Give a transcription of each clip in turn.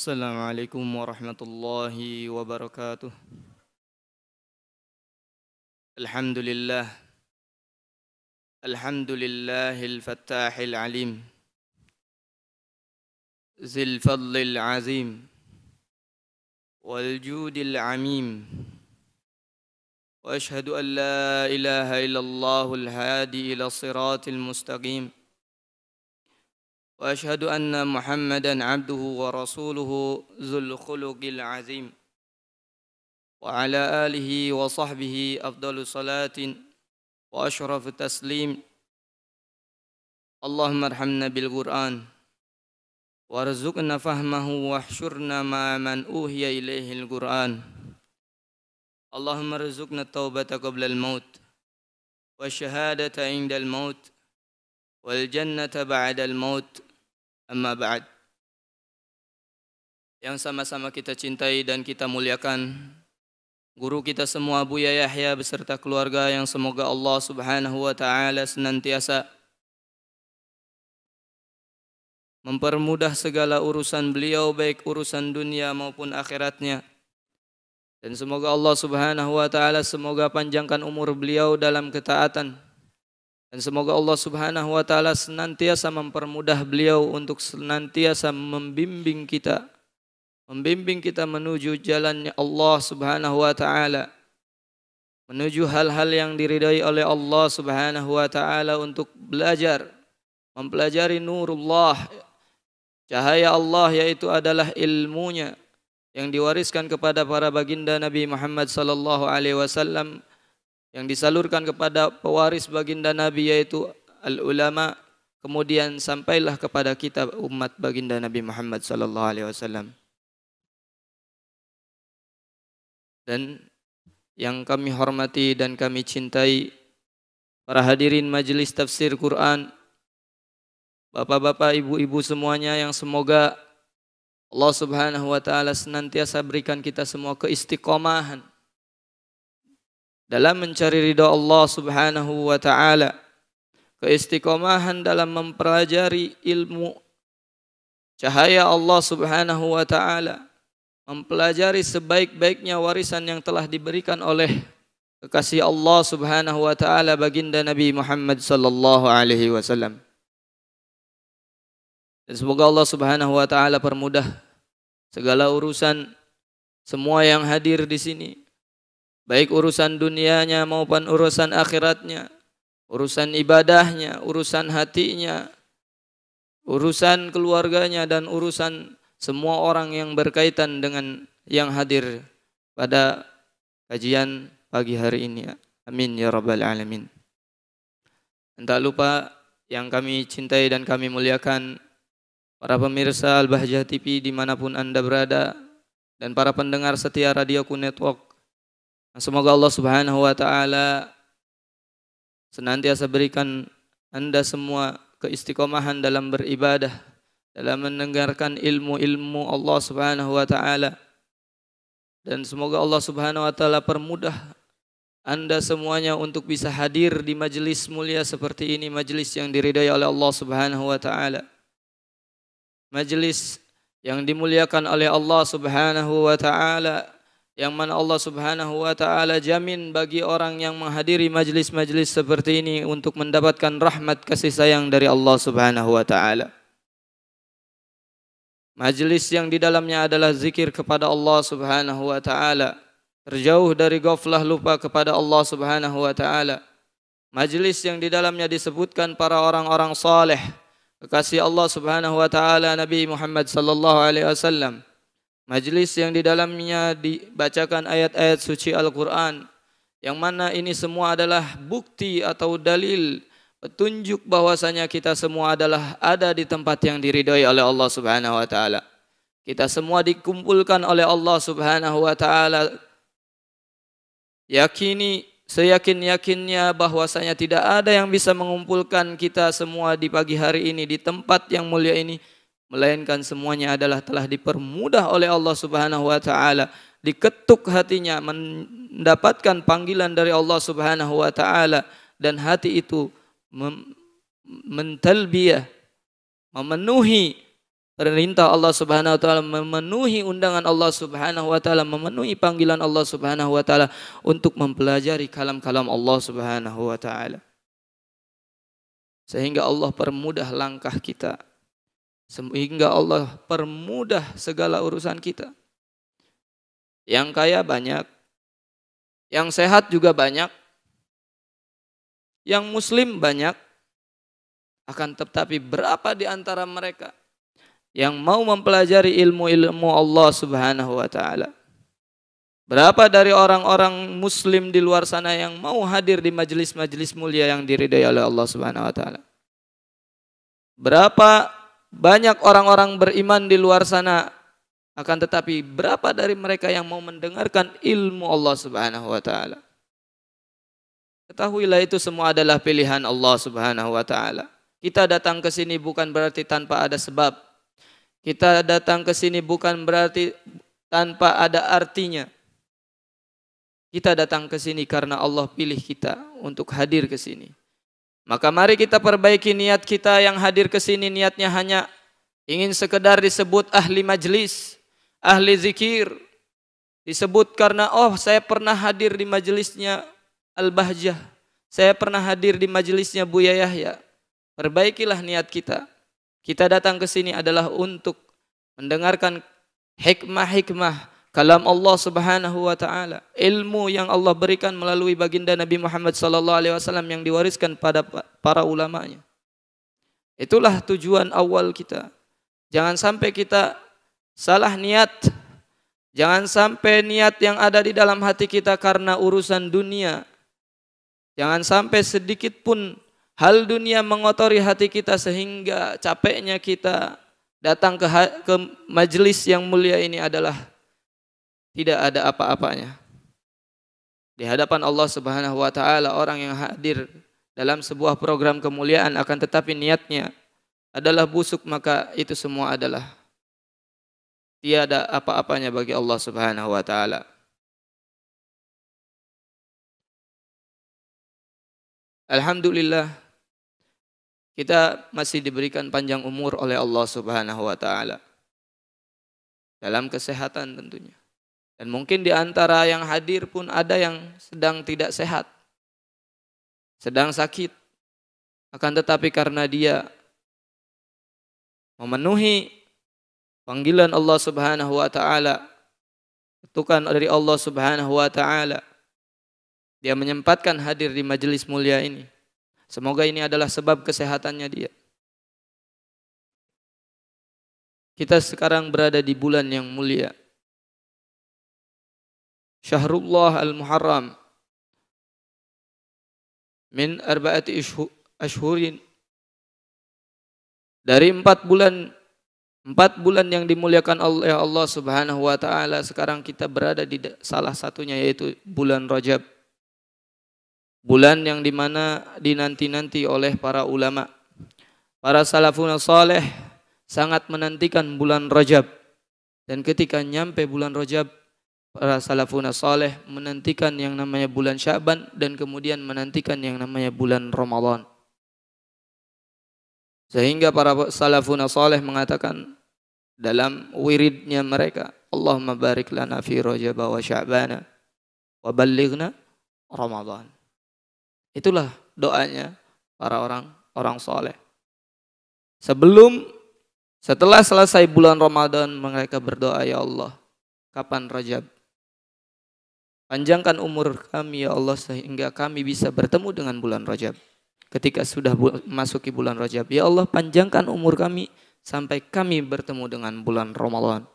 السلام عليكم ورحمة الله وبركاته الحمد لله الحمد لله الفتاح العليم ذي الفضل العظيم والجود العميم واشهد ان لا اله الا الله الهادي الى الصراط المستقيم واشهد ان محمدا عبده ورسوله ذو الخلق العظيم وعلى اله وصحبه افضل صلاه واشرف تسليم اللهم ارحمنا بالقران وارزقنا فهمه واحشرنا مع من اوهي اليه القران اللهم ارزقنا التوبه قبل الموت والشهاده عند الموت والجنه بعد الموت Amma ba'd. Yang sama-sama kita cintai dan kita muliakan guru kita semua Buya Yahya beserta keluarga yang semoga Allah Subhanahu wa taala senantiasa mempermudah segala urusan beliau baik urusan dunia maupun akhiratnya. Dan semoga Allah Subhanahu wa taala semoga panjangkan umur beliau dalam ketaatan dan semoga Allah Subhanahu wa taala senantiasa mempermudah beliau untuk senantiasa membimbing kita membimbing kita menuju jalannya Allah Subhanahu wa taala menuju hal-hal yang diridai oleh Allah Subhanahu wa taala untuk belajar mempelajari nurullah cahaya Allah yaitu adalah ilmunya yang diwariskan kepada para baginda Nabi Muhammad sallallahu alaihi wasallam yang disalurkan kepada pewaris baginda Nabi yaitu al-ulama kemudian sampailah kepada kita umat baginda Nabi Muhammad sallallahu alaihi wasallam. Dan yang kami hormati dan kami cintai para hadirin majelis tafsir Quran Bapak-bapak, ibu-ibu semuanya yang semoga Allah Subhanahu wa taala senantiasa berikan kita semua keistiqomahan dalam mencari ridha Allah Subhanahu wa taala, keistiqomahan dalam mempelajari ilmu cahaya Allah Subhanahu wa taala, mempelajari sebaik-baiknya warisan yang telah diberikan oleh kekasih Allah Subhanahu wa taala baginda Nabi Muhammad sallallahu alaihi wasallam. Dan semoga Allah Subhanahu wa taala permudah segala urusan semua yang hadir di sini baik urusan dunianya maupun urusan akhiratnya, urusan ibadahnya, urusan hatinya, urusan keluarganya dan urusan semua orang yang berkaitan dengan yang hadir pada kajian pagi hari ini. Amin ya rabbal alamin. Tak lupa yang kami cintai dan kami muliakan para pemirsa Al-Bahjah TV dimanapun Anda berada dan para pendengar setia Radio Network Semoga Allah Subhanahu wa taala senantiasa berikan Anda semua keistiqomahan dalam beribadah, dalam mendengarkan ilmu-ilmu Allah Subhanahu wa taala. Dan semoga Allah Subhanahu wa taala permudah Anda semuanya untuk bisa hadir di majelis mulia seperti ini, majelis yang diridhai oleh Allah Subhanahu wa taala. Majelis yang dimuliakan oleh Allah Subhanahu wa taala yang mana Allah Subhanahu wa taala jamin bagi orang yang menghadiri majlis-majlis seperti ini untuk mendapatkan rahmat kasih sayang dari Allah Subhanahu wa taala. Majlis yang di dalamnya adalah zikir kepada Allah Subhanahu wa taala, terjauh dari ghaflah lupa kepada Allah Subhanahu wa taala. Majlis yang di dalamnya disebutkan para orang-orang saleh, kekasih Allah Subhanahu wa taala Nabi Muhammad sallallahu alaihi wasallam Majlis yang di dalamnya dibacakan ayat-ayat suci Al-Quran. Yang mana ini semua adalah bukti atau dalil. Petunjuk bahwasanya kita semua adalah ada di tempat yang diridhoi oleh Allah subhanahu wa ta'ala. Kita semua dikumpulkan oleh Allah subhanahu wa ta'ala. Yakini seyakin-yakinnya bahwasanya tidak ada yang bisa mengumpulkan kita semua di pagi hari ini di tempat yang mulia ini melainkan semuanya adalah telah dipermudah oleh Allah Subhanahu wa taala diketuk hatinya mendapatkan panggilan dari Allah Subhanahu wa taala dan hati itu mentalbiyah memenuhi perintah Allah Subhanahu wa taala memenuhi undangan Allah Subhanahu wa taala memenuhi panggilan Allah Subhanahu wa taala untuk mempelajari kalam-kalam Allah Subhanahu wa taala sehingga Allah permudah langkah kita sehingga Allah permudah segala urusan kita. Yang kaya banyak, yang sehat juga banyak, yang muslim banyak, akan tetapi berapa di antara mereka yang mau mempelajari ilmu-ilmu Allah Subhanahu wa taala? Berapa dari orang-orang muslim di luar sana yang mau hadir di majelis-majelis mulia yang diridai oleh Allah Subhanahu wa taala? Berapa banyak orang-orang beriman di luar sana akan tetapi berapa dari mereka yang mau mendengarkan ilmu Allah Subhanahu wa taala? Ketahuilah itu semua adalah pilihan Allah Subhanahu wa taala. Kita datang ke sini bukan berarti tanpa ada sebab. Kita datang ke sini bukan berarti tanpa ada artinya. Kita datang ke sini karena Allah pilih kita untuk hadir ke sini. Maka mari kita perbaiki niat kita yang hadir ke sini niatnya hanya ingin sekedar disebut ahli majlis, ahli zikir. Disebut karena oh saya pernah hadir di majlisnya Al-Bahjah. Saya pernah hadir di majlisnya Buya Yahya. Perbaikilah niat kita. Kita datang ke sini adalah untuk mendengarkan hikmah-hikmah kalam Allah Subhanahu wa taala, ilmu yang Allah berikan melalui baginda Nabi Muhammad sallallahu alaihi wasallam yang diwariskan pada para ulamanya. Itulah tujuan awal kita. Jangan sampai kita salah niat. Jangan sampai niat yang ada di dalam hati kita karena urusan dunia. Jangan sampai sedikit pun hal dunia mengotori hati kita sehingga capeknya kita datang ke, ke majelis yang mulia ini adalah tidak ada apa-apanya. Di hadapan Allah Subhanahu wa taala orang yang hadir dalam sebuah program kemuliaan akan tetapi niatnya adalah busuk maka itu semua adalah tiada apa-apanya bagi Allah Subhanahu wa taala. Alhamdulillah kita masih diberikan panjang umur oleh Allah Subhanahu wa taala. Dalam kesehatan tentunya. Dan mungkin di antara yang hadir pun ada yang sedang tidak sehat, sedang sakit. Akan tetapi karena dia memenuhi panggilan Allah Subhanahu wa taala, ketukan dari Allah Subhanahu wa taala, dia menyempatkan hadir di majelis mulia ini. Semoga ini adalah sebab kesehatannya dia. Kita sekarang berada di bulan yang mulia. Syahrullah al-Muharram min arba'ati ashhurin dari empat bulan empat bulan yang dimuliakan oleh ya Allah Subhanahu wa taala sekarang kita berada di salah satunya yaitu bulan Rajab bulan yang dimana dinanti-nanti oleh para ulama para salafun saleh sangat menantikan bulan Rajab dan ketika nyampe bulan Rajab para salafuna saleh menantikan yang namanya bulan Syaban dan kemudian menantikan yang namanya bulan Ramadan. Sehingga para salafuna saleh mengatakan dalam wiridnya mereka, Allahumma barik lana fi Rajab wa Sya'bana wa ballighna Ramadan. Itulah doanya para orang orang saleh. Sebelum setelah selesai bulan Ramadan mereka berdoa ya Allah, kapan Rajab? Panjangkan umur kami ya Allah sehingga kami bisa bertemu dengan bulan Rajab. Ketika sudah bu masuki bulan Rajab, ya Allah panjangkan umur kami sampai kami bertemu dengan bulan Ramadan.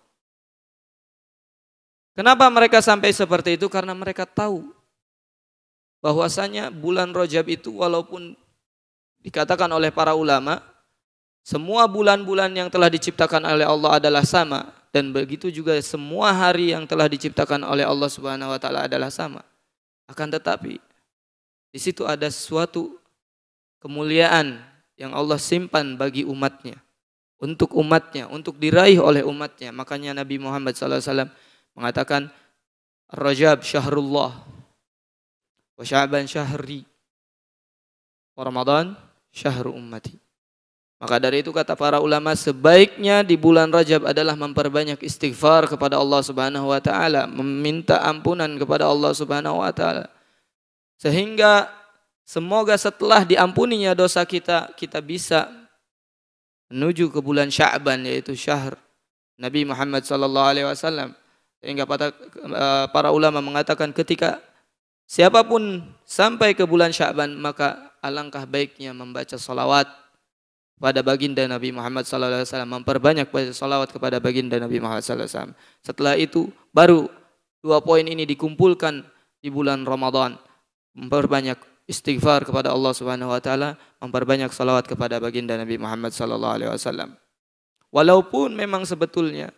Kenapa mereka sampai seperti itu? Karena mereka tahu bahwasanya bulan Rajab itu walaupun dikatakan oleh para ulama semua bulan-bulan yang telah diciptakan oleh Allah adalah sama, dan begitu juga semua hari yang telah diciptakan oleh Allah Subhanahu wa taala adalah sama. Akan tetapi di situ ada suatu kemuliaan yang Allah simpan bagi umatnya, untuk umatnya, untuk diraih oleh umatnya. Makanya Nabi Muhammad SAW mengatakan Rajab syahrullah wa sya'ban syahri wa Ramadan syahru ummati. Maka dari itu kata para ulama sebaiknya di bulan Rajab adalah memperbanyak istighfar kepada Allah Subhanahu wa taala, meminta ampunan kepada Allah Subhanahu wa taala. Sehingga semoga setelah diampuninya dosa kita, kita bisa menuju ke bulan Sya'ban yaitu syahr Nabi Muhammad sallallahu alaihi wasallam. Sehingga eh, para ulama mengatakan ketika siapapun sampai ke bulan Sya'ban maka alangkah baiknya membaca salawat pada baginda Nabi Muhammad SAW, memperbanyak baca salawat kepada baginda Nabi Muhammad SAW. Setelah itu baru dua poin ini dikumpulkan di bulan Ramadan. Memperbanyak istighfar kepada Allah Subhanahu wa taala, memperbanyak salawat kepada baginda Nabi Muhammad saw Walaupun memang sebetulnya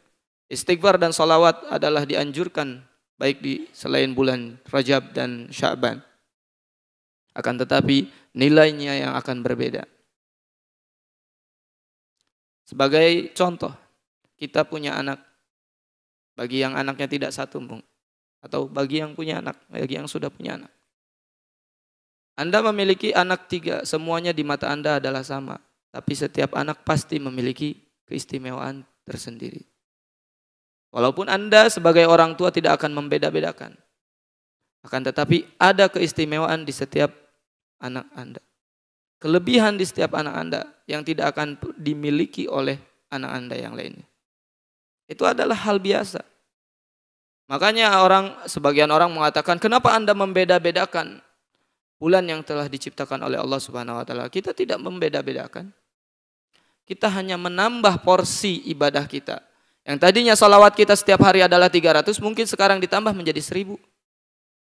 istighfar dan salawat adalah dianjurkan baik di selain bulan Rajab dan Sya'ban. Akan tetapi nilainya yang akan berbeda. Sebagai contoh, kita punya anak. Bagi yang anaknya tidak satu, Bung. Atau bagi yang punya anak, bagi yang sudah punya anak. Anda memiliki anak tiga, semuanya di mata Anda adalah sama. Tapi setiap anak pasti memiliki keistimewaan tersendiri. Walaupun Anda sebagai orang tua tidak akan membeda-bedakan. Akan tetapi ada keistimewaan di setiap anak Anda. Kelebihan di setiap anak Anda yang tidak akan dimiliki oleh anak Anda yang lainnya. Itu adalah hal biasa. Makanya orang sebagian orang mengatakan, "Kenapa Anda membeda-bedakan bulan yang telah diciptakan oleh Allah Subhanahu wa taala?" Kita tidak membeda-bedakan. Kita hanya menambah porsi ibadah kita. Yang tadinya salawat kita setiap hari adalah 300, mungkin sekarang ditambah menjadi 1000.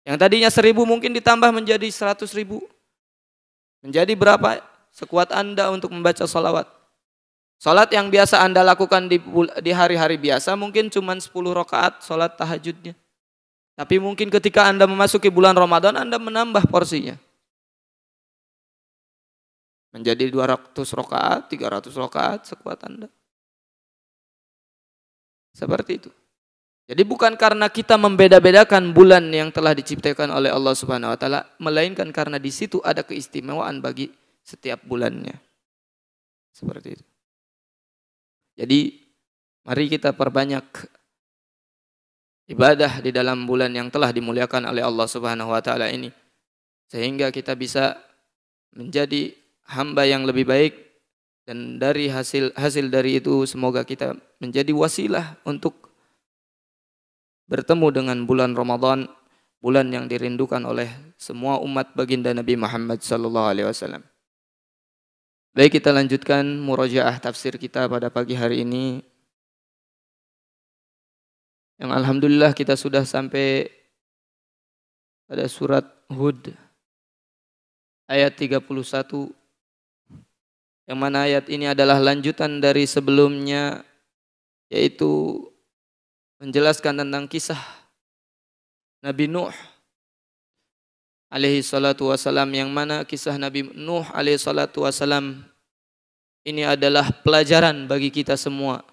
Yang tadinya 1000 mungkin ditambah menjadi 100 ribu. Menjadi berapa? sekuat Anda untuk membaca sholawat. Sholat yang biasa Anda lakukan di, hari-hari biasa mungkin cuma 10 rakaat sholat tahajudnya. Tapi mungkin ketika Anda memasuki bulan Ramadan Anda menambah porsinya. Menjadi 200 rakaat, 300 rakaat sekuat Anda. Seperti itu. Jadi bukan karena kita membeda-bedakan bulan yang telah diciptakan oleh Allah Subhanahu wa taala, melainkan karena di situ ada keistimewaan bagi setiap bulannya. Seperti itu. Jadi mari kita perbanyak ibadah di dalam bulan yang telah dimuliakan oleh Allah Subhanahu wa taala ini sehingga kita bisa menjadi hamba yang lebih baik dan dari hasil hasil dari itu semoga kita menjadi wasilah untuk bertemu dengan bulan Ramadan bulan yang dirindukan oleh semua umat baginda Nabi Muhammad sallallahu alaihi wasallam Baik kita lanjutkan murojaah tafsir kita pada pagi hari ini. Yang alhamdulillah kita sudah sampai pada surat Hud ayat 31 yang mana ayat ini adalah lanjutan dari sebelumnya yaitu menjelaskan tentang kisah Nabi Nuh alaihi salatu wasalam yang mana kisah Nabi Nuh alaihi salatu wasalam ini adalah pelajaran bagi kita semua.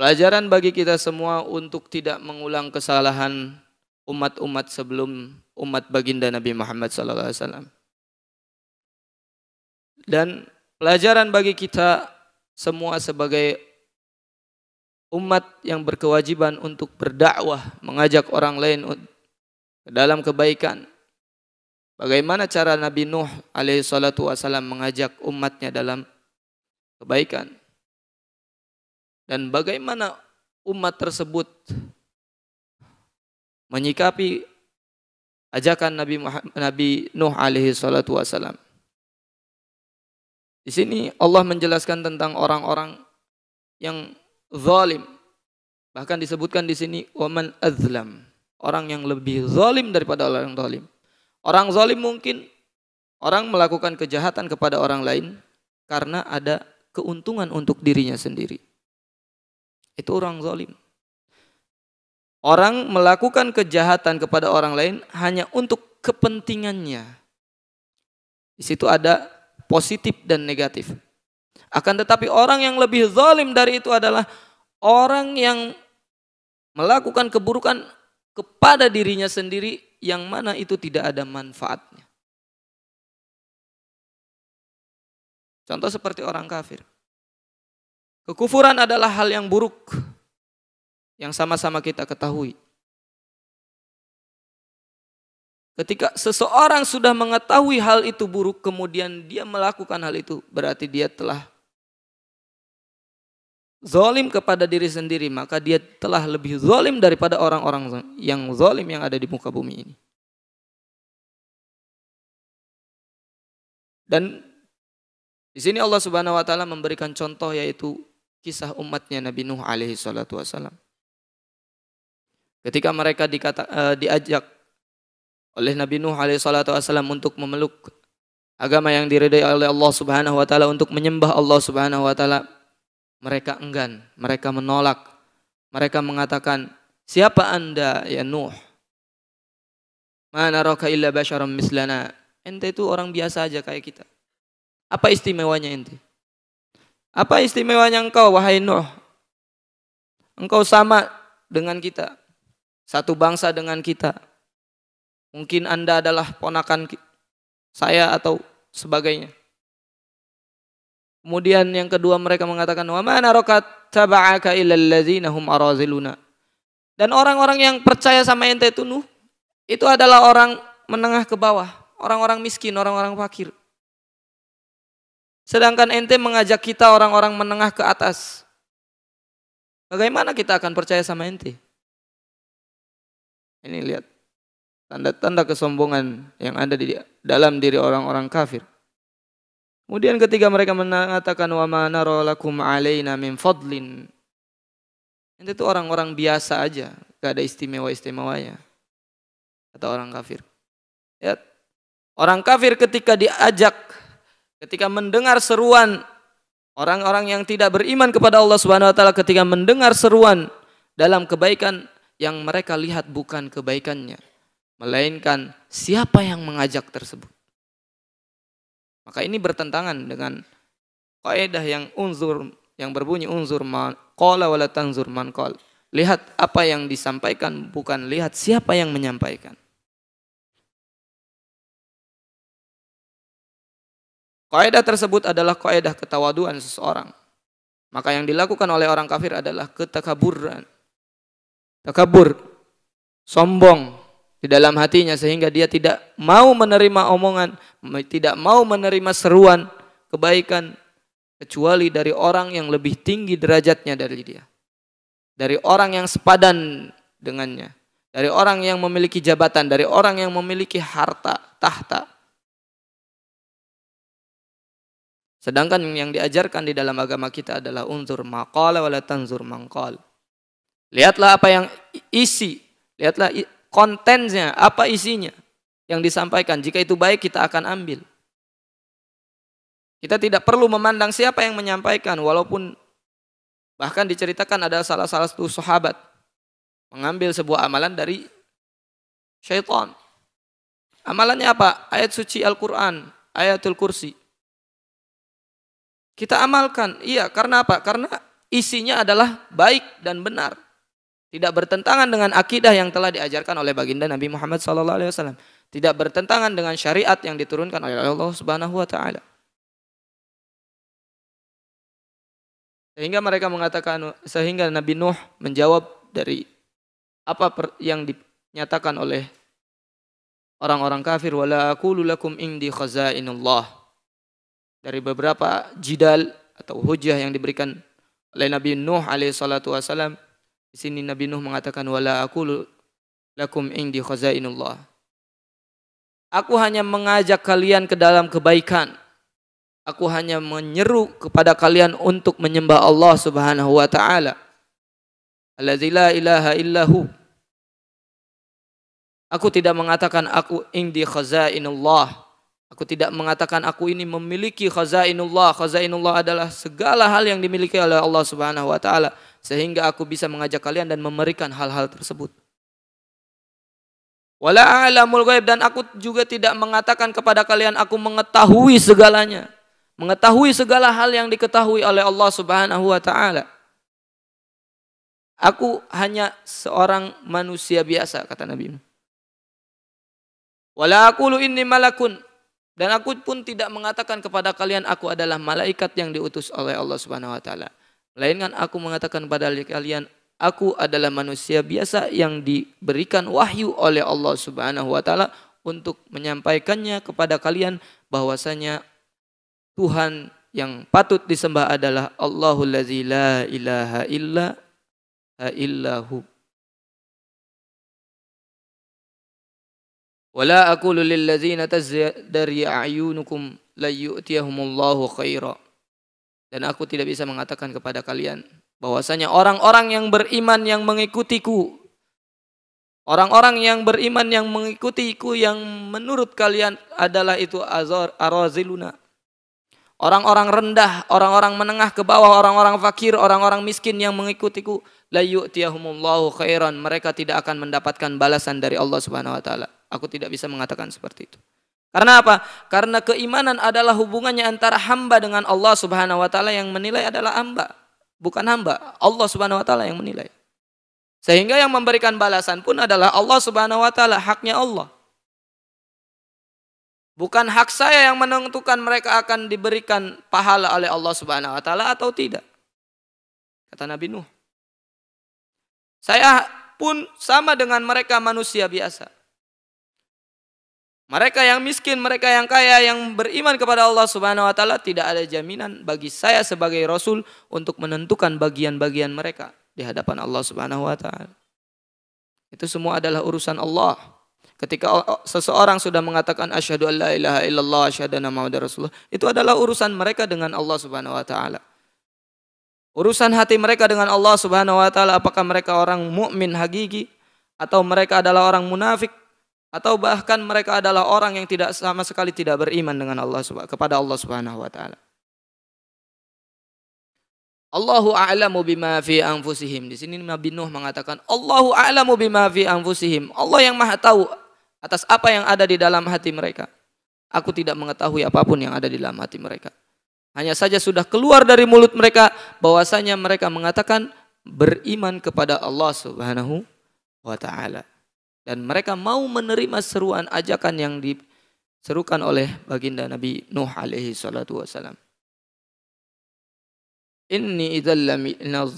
Pelajaran bagi kita semua untuk tidak mengulang kesalahan umat-umat sebelum umat baginda Nabi Muhammad sallallahu alaihi wasallam. Dan pelajaran bagi kita semua sebagai umat yang berkewajiban untuk berdakwah, mengajak orang lain dalam kebaikan. Bagaimana cara Nabi Nuh alaihi salatu wasallam mengajak umatnya dalam kebaikan? Dan bagaimana umat tersebut menyikapi ajakan Nabi Muhammad, Nabi Nuh alaihi salatu wasallam? Di sini Allah menjelaskan tentang orang-orang yang zalim. Bahkan disebutkan di sini waman azlam orang yang lebih zalim daripada orang yang zalim. Orang zalim mungkin orang melakukan kejahatan kepada orang lain karena ada keuntungan untuk dirinya sendiri. Itu orang zalim. Orang melakukan kejahatan kepada orang lain hanya untuk kepentingannya. Di situ ada positif dan negatif. Akan tetapi orang yang lebih zalim dari itu adalah orang yang melakukan keburukan kepada dirinya sendiri yang mana itu tidak ada manfaatnya. Contoh seperti orang kafir. Kekufuran adalah hal yang buruk yang sama-sama kita ketahui. Ketika seseorang sudah mengetahui hal itu buruk, kemudian dia melakukan hal itu, berarti dia telah Zolim kepada diri sendiri, maka dia telah lebih zolim daripada orang-orang yang zolim yang ada di muka bumi ini. Dan di sini Allah Subhanahu wa taala memberikan contoh yaitu kisah umatnya Nabi Nuh alaihi salatu wasalam. Ketika mereka dikata, eh, diajak oleh Nabi Nuh alaihi salatu wasalam untuk memeluk agama yang diridai oleh Allah Subhanahu wa taala untuk menyembah Allah Subhanahu wa taala mereka enggan, mereka menolak. Mereka mengatakan, siapa anda ya Nuh? Mana roka illa basyaram mislana. Ente itu orang biasa aja kayak kita. Apa istimewanya ente? Apa istimewanya engkau wahai Nuh? Engkau sama dengan kita. Satu bangsa dengan kita. Mungkin anda adalah ponakan saya atau sebagainya. Kemudian yang kedua mereka mengatakan wa mana rokat taba'aka illal araziluna. Dan orang-orang yang percaya sama ente itu Nuh, itu adalah orang menengah ke bawah, orang-orang miskin, orang-orang fakir. Sedangkan ente mengajak kita orang-orang menengah ke atas. Bagaimana kita akan percaya sama ente? Ini lihat tanda-tanda kesombongan yang ada di dalam diri orang-orang kafir. Kemudian ketika mereka mengatakan wa ma nara lakum alaina min fadlin. Itu tuh orang-orang biasa aja, gak ada istimewa-istimewanya. Kata orang kafir. Ya. Orang kafir ketika diajak, ketika mendengar seruan orang-orang yang tidak beriman kepada Allah Subhanahu wa taala ketika mendengar seruan dalam kebaikan yang mereka lihat bukan kebaikannya, melainkan siapa yang mengajak tersebut. Maka ini bertentangan dengan kaidah yang unzur yang berbunyi unzur man qala wala tanzur man qala. Lihat apa yang disampaikan bukan lihat siapa yang menyampaikan. Kaidah tersebut adalah kaidah ketawaduan seseorang. Maka yang dilakukan oleh orang kafir adalah ketakaburan. Takabur, sombong, di dalam hatinya sehingga dia tidak mau menerima omongan, tidak mau menerima seruan kebaikan kecuali dari orang yang lebih tinggi derajatnya dari dia. Dari orang yang sepadan dengannya, dari orang yang memiliki jabatan, dari orang yang memiliki harta, tahta. Sedangkan yang diajarkan di dalam agama kita adalah unzur maqala wala tanzur mangqal. Lihatlah apa yang isi, lihatlah kontennya, apa isinya yang disampaikan. Jika itu baik kita akan ambil. Kita tidak perlu memandang siapa yang menyampaikan walaupun bahkan diceritakan ada salah salah satu sahabat mengambil sebuah amalan dari syaitan. Amalannya apa? Ayat suci Al-Quran, ayatul kursi. Kita amalkan, iya karena apa? Karena isinya adalah baik dan benar. Tidak bertentangan dengan akidah yang telah diajarkan oleh baginda Nabi Muhammad saw Tidak bertentangan dengan syariat yang diturunkan oleh Allah Subhanahu wa taala. Sehingga mereka mengatakan sehingga Nabi Nuh menjawab dari apa yang dinyatakan oleh orang-orang kafir wala aqulu lakum indi khazainullah. Dari beberapa jidal atau hujah yang diberikan oleh Nabi Nuh alaihi di sini Nabi Nuh mengatakan wala aku lakum indi khazainullah. Aku hanya mengajak kalian ke dalam kebaikan. Aku hanya menyeru kepada kalian untuk menyembah Allah Subhanahu wa taala. Allazi ilaha illahu. Aku tidak mengatakan aku indi khazainullah. Aku tidak mengatakan aku ini memiliki khazainullah. Khazainullah adalah segala hal yang dimiliki oleh Allah Subhanahu wa taala sehingga aku bisa mengajak kalian dan memberikan hal-hal tersebut. Wala a'lamul ghaib dan aku juga tidak mengatakan kepada kalian aku mengetahui segalanya. Mengetahui segala hal yang diketahui oleh Allah Subhanahu wa taala. Aku hanya seorang manusia biasa kata Nabi. Wala aqulu inni malakun dan aku pun tidak mengatakan kepada kalian aku adalah malaikat yang diutus oleh Allah Subhanahu wa taala. Melainkan aku mengatakan kepada kalian aku adalah manusia biasa yang diberikan wahyu oleh Allah Subhanahu wa taala untuk menyampaikannya kepada kalian bahwasanya Tuhan yang patut disembah adalah Allahul la ilaha illa illahu Wala aku lulil lazina tazdari a'yunukum la khaira. Dan aku tidak bisa mengatakan kepada kalian bahwasanya orang-orang yang beriman yang mengikutiku Orang-orang yang beriman yang mengikutiku yang menurut kalian adalah itu azor araziluna. Orang-orang rendah, orang-orang menengah ke bawah, orang-orang fakir, orang-orang miskin yang mengikutiku la yu'tiyahumullahu khairan. Mereka tidak akan mendapatkan balasan dari Allah Subhanahu wa taala. Aku tidak bisa mengatakan seperti itu. Karena apa? Karena keimanan adalah hubungannya antara hamba dengan Allah Subhanahu wa taala yang menilai adalah hamba, bukan hamba. Allah Subhanahu wa taala yang menilai. Sehingga yang memberikan balasan pun adalah Allah Subhanahu wa taala, haknya Allah. Bukan hak saya yang menentukan mereka akan diberikan pahala oleh Allah Subhanahu wa taala atau tidak. Kata Nabi Nuh. Saya pun sama dengan mereka manusia biasa. Mereka yang miskin, mereka yang kaya, yang beriman kepada Allah Subhanahu wa Ta'ala, tidak ada jaminan bagi saya sebagai Rasul untuk menentukan bagian-bagian mereka di hadapan Allah Subhanahu wa Ta'ala. Itu semua adalah urusan Allah. Ketika seseorang sudah mengatakan asyhadu alla ilaha illallah asyhadu anna muhammadar rasulullah, itu adalah urusan mereka dengan Allah Subhanahu wa taala. Urusan hati mereka dengan Allah Subhanahu wa taala apakah mereka orang mukmin hakiki atau mereka adalah orang munafik atau bahkan mereka adalah orang yang tidak sama sekali tidak beriman dengan Allah kepada Allah Subhanahu wa taala. Allahu a'lamu bima fi anfusihim. Di sini Nabi Nuh mengatakan Allahu a'lamu bima fi anfusihim. Allah yang Maha tahu atas apa yang ada di dalam hati mereka. Aku tidak mengetahui apapun yang ada di dalam hati mereka. Hanya saja sudah keluar dari mulut mereka bahwasanya mereka mengatakan beriman kepada Allah Subhanahu wa taala dan mereka mau menerima seruan ajakan yang diserukan oleh baginda Nabi Nuh alaihi salatu wasalam. Inni idzallaminal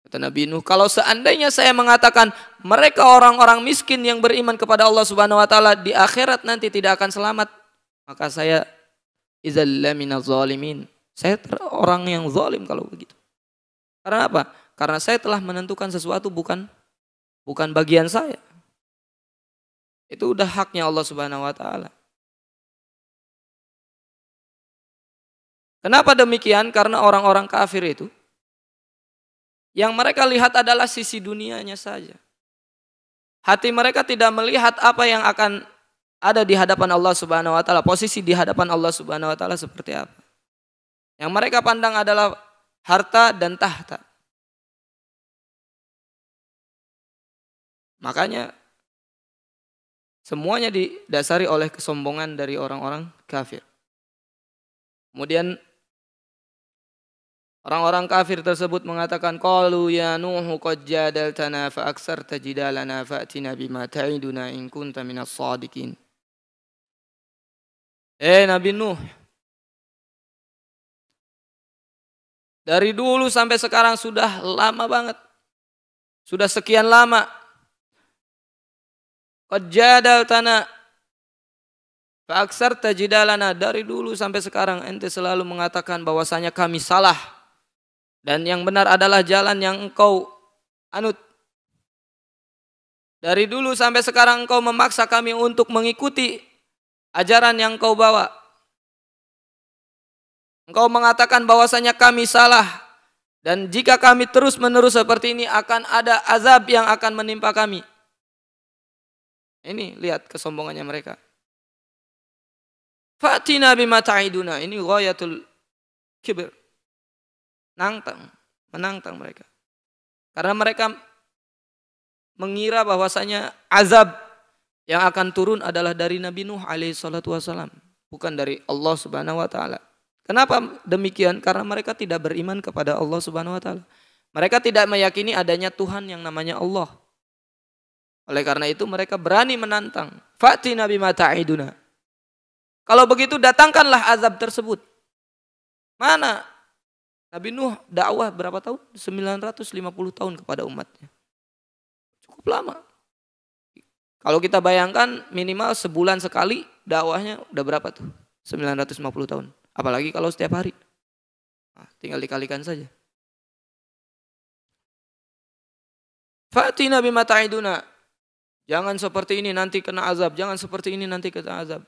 Kata Nabi Nuh, kalau seandainya saya mengatakan mereka orang-orang miskin yang beriman kepada Allah Subhanahu wa taala di akhirat nanti tidak akan selamat, maka saya idzallaminal zalimin. Saya orang yang zalim kalau begitu. Karena apa? Karena saya telah menentukan sesuatu bukan bukan bagian saya. Itu udah haknya Allah Subhanahu wa taala. Kenapa demikian? Karena orang-orang kafir itu yang mereka lihat adalah sisi dunianya saja. Hati mereka tidak melihat apa yang akan ada di hadapan Allah Subhanahu wa taala, posisi di hadapan Allah Subhanahu wa taala seperti apa. Yang mereka pandang adalah harta dan tahta. Makanya semuanya didasari oleh kesombongan dari orang-orang kafir. Kemudian Orang-orang kafir tersebut mengatakan qalu ya nuhu qad jadaltana fa aksarta jidalana fa'tina bima ta'iduna in kunta minas sadiqin. Eh Nabi Nuh Dari dulu sampai sekarang sudah lama banget. Sudah sekian lama Qad jadaltana fa dari dulu sampai sekarang ente selalu mengatakan bahwasanya kami salah dan yang benar adalah jalan yang engkau anut. Dari dulu sampai sekarang engkau memaksa kami untuk mengikuti ajaran yang engkau bawa. Engkau mengatakan bahwasanya kami salah dan jika kami terus-menerus seperti ini akan ada azab yang akan menimpa kami. Ini lihat kesombongannya mereka. Fatina bima ta'iduna. Ini ghayatul kibir. Nantang. Menantang mereka. Karena mereka mengira bahwasanya azab yang akan turun adalah dari Nabi Nuh alaihissalam, Bukan dari Allah subhanahu wa ta'ala. Kenapa demikian? Karena mereka tidak beriman kepada Allah subhanahu wa ta'ala. Mereka tidak meyakini adanya Tuhan yang namanya Allah. Oleh karena itu mereka berani menantang. Fati Nabi Mata'iduna. Kalau begitu datangkanlah azab tersebut. Mana? Nabi Nuh dakwah berapa tahun? 950 tahun kepada umatnya. Cukup lama. Kalau kita bayangkan minimal sebulan sekali dakwahnya udah berapa tuh? 950 tahun. Apalagi kalau setiap hari. Nah, tinggal dikalikan saja. Fati Nabi Mata'iduna. Jangan seperti ini nanti kena azab. Jangan seperti ini nanti kena azab.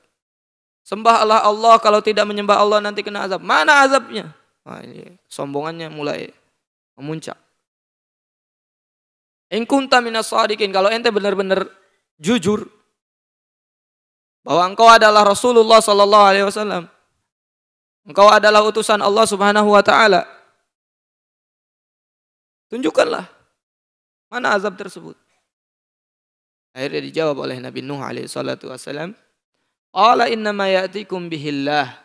Sembah Allah Allah. kalau tidak menyembah Allah nanti kena azab. Mana azabnya? Nah, ini sombongannya mulai memuncak. In kunta minas sadikin. Kalau ente benar-benar jujur bahwa engkau adalah Rasulullah sallallahu alaihi wasallam. Engkau adalah utusan Allah Subhanahu wa taala. Tunjukkanlah mana azab tersebut. Akhirnya dijawab oleh Nabi Nuh alaihi salatu wasallam, "Qala innama ya'tikum bihillah."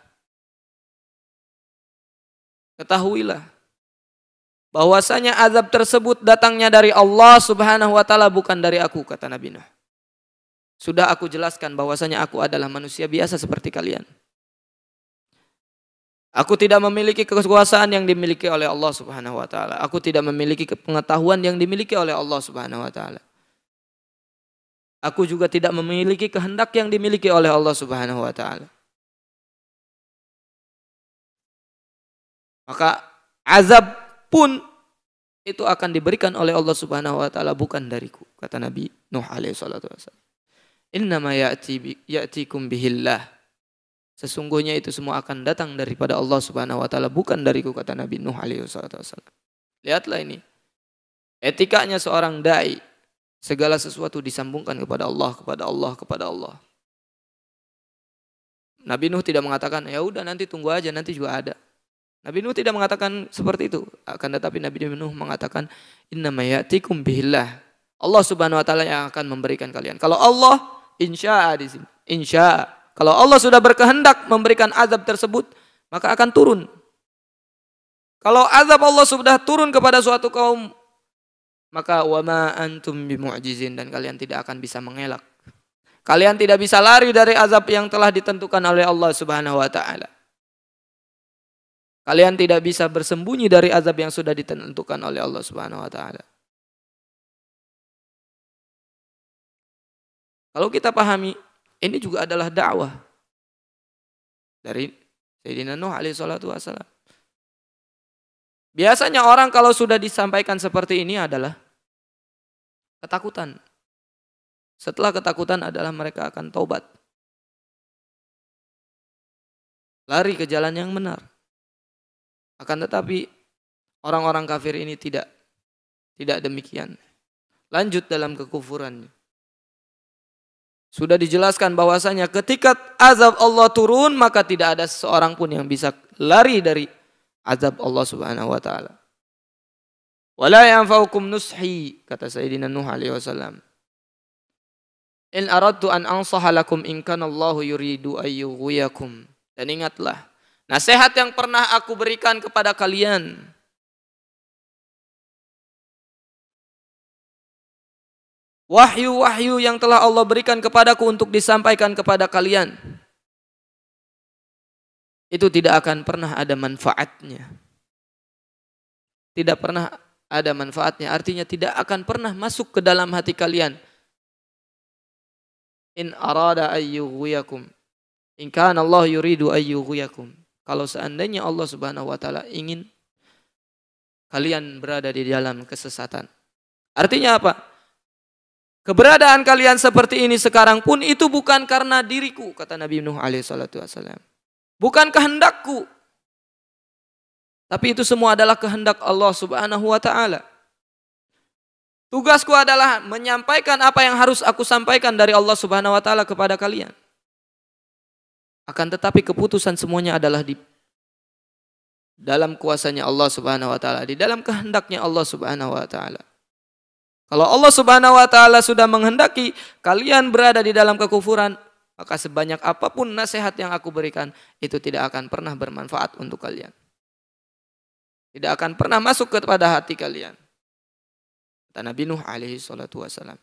Ketahuilah bahwasanya azab tersebut datangnya dari Allah Subhanahu wa taala bukan dari aku kata Nabi Nuh. Sudah aku jelaskan bahwasanya aku adalah manusia biasa seperti kalian. Aku tidak memiliki kekuasaan yang dimiliki oleh Allah Subhanahu wa taala. Aku tidak memiliki pengetahuan yang dimiliki oleh Allah Subhanahu wa taala. Aku juga tidak memiliki kehendak yang dimiliki oleh Allah Subhanahu wa taala. Maka azab pun itu akan diberikan oleh Allah Subhanahu wa taala bukan dariku, kata Nabi Nuh alaihi salatu wasallam. Innama ya'ti ya'tikum bihillah. Sesungguhnya itu semua akan datang daripada Allah Subhanahu wa taala bukan dariku kata Nabi Nuh alaihi wasallam. Lihatlah ini. Etikanya seorang dai Segala sesuatu disambungkan kepada Allah, kepada Allah, kepada Allah. Nabi Nuh tidak mengatakan, ya udah nanti tunggu aja, nanti juga ada. Nabi Nuh tidak mengatakan seperti itu. Akan tetapi Nabi Nuh mengatakan, "Inna mayatikum bihillah. Allah subhanahu wa ta'ala yang akan memberikan kalian. Kalau Allah, insya di sini. insya Kalau Allah sudah berkehendak memberikan azab tersebut, maka akan turun. Kalau azab Allah sudah turun kepada suatu kaum maka wama antum bimu'jizin dan kalian tidak akan bisa mengelak. Kalian tidak bisa lari dari azab yang telah ditentukan oleh Allah Subhanahu wa taala. Kalian tidak bisa bersembunyi dari azab yang sudah ditentukan oleh Allah Subhanahu wa taala. Kalau kita pahami, ini juga adalah dakwah dari Sayyidina Nuh alaihi salatu wasalam. Biasanya orang kalau sudah disampaikan seperti ini adalah ketakutan. Setelah ketakutan adalah mereka akan taubat. Lari ke jalan yang benar. Akan tetapi orang-orang kafir ini tidak tidak demikian. Lanjut dalam kekufurannya. Sudah dijelaskan bahwasanya ketika azab Allah turun maka tidak ada seorang pun yang bisa lari dari azab Allah Subhanahu wa taala. Wala yanfa'ukum nushi kata Sayyidina Nuh alaihi wasallam. In aradtu an ansaha lakum in kana Allahu yuridu ayyughiyakum. Dan ingatlah nasihat yang pernah aku berikan kepada kalian Wahyu-wahyu yang telah Allah berikan kepadaku untuk disampaikan kepada kalian itu tidak akan pernah ada manfaatnya. Tidak pernah ada manfaatnya. Artinya tidak akan pernah masuk ke dalam hati kalian. In arada ayyuhuyakum. In kana Allah yuridu ayyuhuyakum. Kalau seandainya Allah Subhanahu wa taala ingin kalian berada di dalam kesesatan. Artinya apa? Keberadaan kalian seperti ini sekarang pun itu bukan karena diriku kata Nabi Nuh alaihi salatu wassalam bukan kehendakku. Tapi itu semua adalah kehendak Allah Subhanahu wa taala. Tugasku adalah menyampaikan apa yang harus aku sampaikan dari Allah Subhanahu wa taala kepada kalian. Akan tetapi keputusan semuanya adalah di dalam kuasanya Allah Subhanahu wa taala, di dalam kehendaknya Allah Subhanahu wa taala. Kalau Allah Subhanahu wa taala sudah menghendaki kalian berada di dalam kekufuran, maka sebanyak apapun nasihat yang aku berikan, itu tidak akan pernah bermanfaat untuk kalian. Tidak akan pernah masuk kepada hati kalian. Kata Nabi Nuh alaihi salatu wasalam.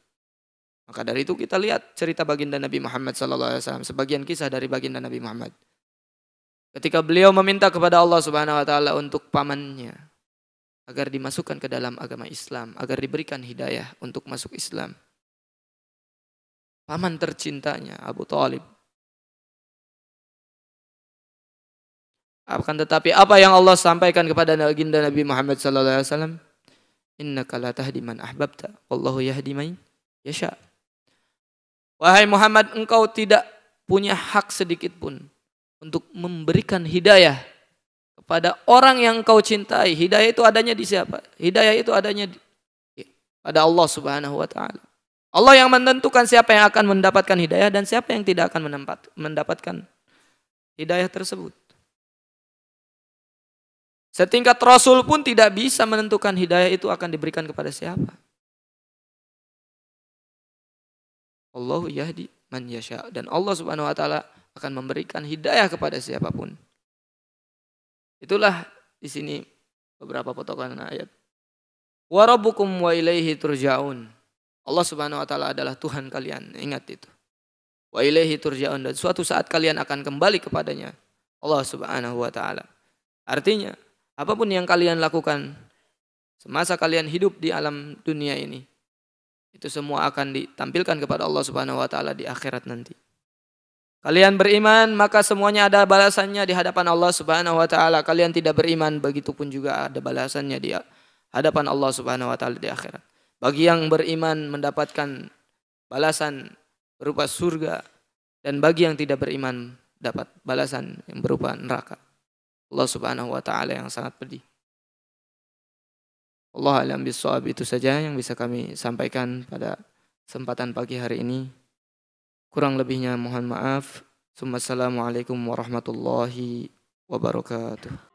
Maka dari itu kita lihat cerita baginda Nabi Muhammad sallallahu alaihi wasallam, sebagian kisah dari baginda Nabi Muhammad. Ketika beliau meminta kepada Allah Subhanahu wa taala untuk pamannya agar dimasukkan ke dalam agama Islam, agar diberikan hidayah untuk masuk Islam paman tercintanya Abu Talib. Akan tetapi apa yang Allah sampaikan kepada baginda Nabi Muhammad sallallahu alaihi wasallam, Inna la tahdi man ahbabta, Allahu yahdi man yasha." Wahai Muhammad, engkau tidak punya hak sedikit pun untuk memberikan hidayah kepada orang yang kau cintai. Hidayah itu adanya di siapa? Hidayah itu adanya di, pada Allah Subhanahu wa taala. Allah yang menentukan siapa yang akan mendapatkan hidayah dan siapa yang tidak akan mendapatkan hidayah tersebut. Setingkat Rasul pun tidak bisa menentukan hidayah itu akan diberikan kepada siapa. Allah yahdi man yasha dan Allah Subhanahu wa taala akan memberikan hidayah kepada siapapun. Itulah di sini beberapa potongan ayat. Warabukum wa ilaihi turja'un. Allah Subhanahu wa taala adalah Tuhan kalian. Ingat itu. Wa ilaihi turja'un dan suatu saat kalian akan kembali kepadanya. Allah Subhanahu wa taala. Artinya, apapun yang kalian lakukan semasa kalian hidup di alam dunia ini, itu semua akan ditampilkan kepada Allah Subhanahu wa taala di akhirat nanti. Kalian beriman, maka semuanya ada balasannya di hadapan Allah Subhanahu wa taala. Kalian tidak beriman, begitu pun juga ada balasannya di hadapan Allah Subhanahu wa taala di akhirat. Bagi yang beriman mendapatkan balasan berupa surga dan bagi yang tidak beriman dapat balasan yang berupa neraka. Allah Subhanahu wa taala yang sangat pedih. Allah alam bisawab itu saja yang bisa kami sampaikan pada kesempatan pagi hari ini. Kurang lebihnya mohon maaf. Assalamualaikum warahmatullahi wabarakatuh.